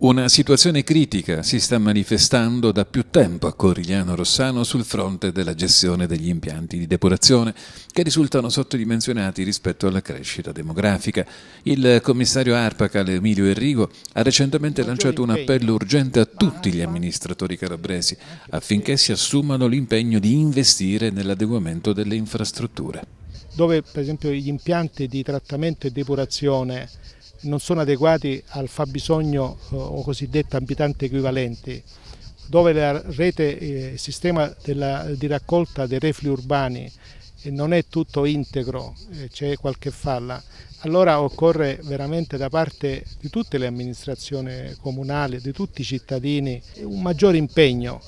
Una situazione critica si sta manifestando da più tempo a Corigliano Rossano sul fronte della gestione degli impianti di depurazione, che risultano sottodimensionati rispetto alla crescita demografica. Il commissario Arpacal Emilio Errigo ha recentemente lanciato un appello urgente a tutti gli amministratori calabresi affinché si assumano l'impegno di investire nell'adeguamento delle infrastrutture. Dove per esempio gli impianti di trattamento e depurazione non sono adeguati al fabbisogno eh, o cosiddetto abitante equivalente, dove la rete, eh, il sistema della, di raccolta dei reflui urbani eh, non è tutto integro, c'è qualche falla, allora occorre veramente da parte di tutte le amministrazioni comunali, di tutti i cittadini, un maggiore impegno.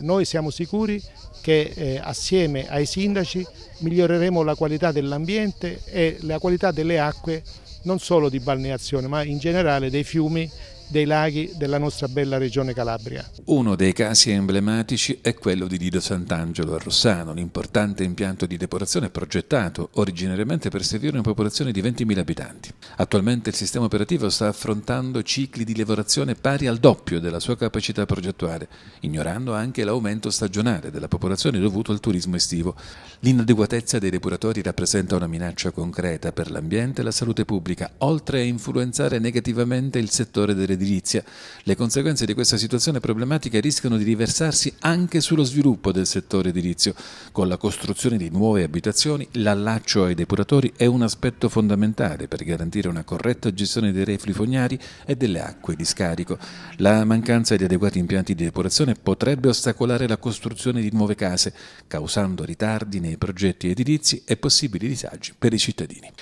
noi siamo sicuri che assieme ai sindaci miglioreremo la qualità dell'ambiente e la qualità delle acque non solo di balneazione ma in generale dei fiumi dei laghi della nostra bella regione Calabria. Uno dei casi emblematici è quello di Dido Sant'Angelo a Rossano, un importante impianto di depurazione progettato originariamente per servire una popolazione di 20.000 abitanti. Attualmente il sistema operativo sta affrontando cicli di lavorazione pari al doppio della sua capacità progettuale, ignorando anche l'aumento stagionale della popolazione dovuto al turismo estivo. L'inadeguatezza dei depuratori rappresenta una minaccia concreta per l'ambiente e la salute pubblica, oltre a influenzare negativamente il settore dell'edilizia. Le conseguenze di questa situazione problematica rischiano di riversarsi anche sullo sviluppo del settore edilizio, con la costruzione di nuove abitazioni, l'allaccio ai depuratori è un aspetto fondamentale per garantire una corretta gestione dei reflui fognari e delle acque di scarico. La mancanza di adeguati impianti di depurazione potrebbe ostacolare la costruzione di nuove case, causando ritardi nei progetti edilizi e possibili disagi per i cittadini.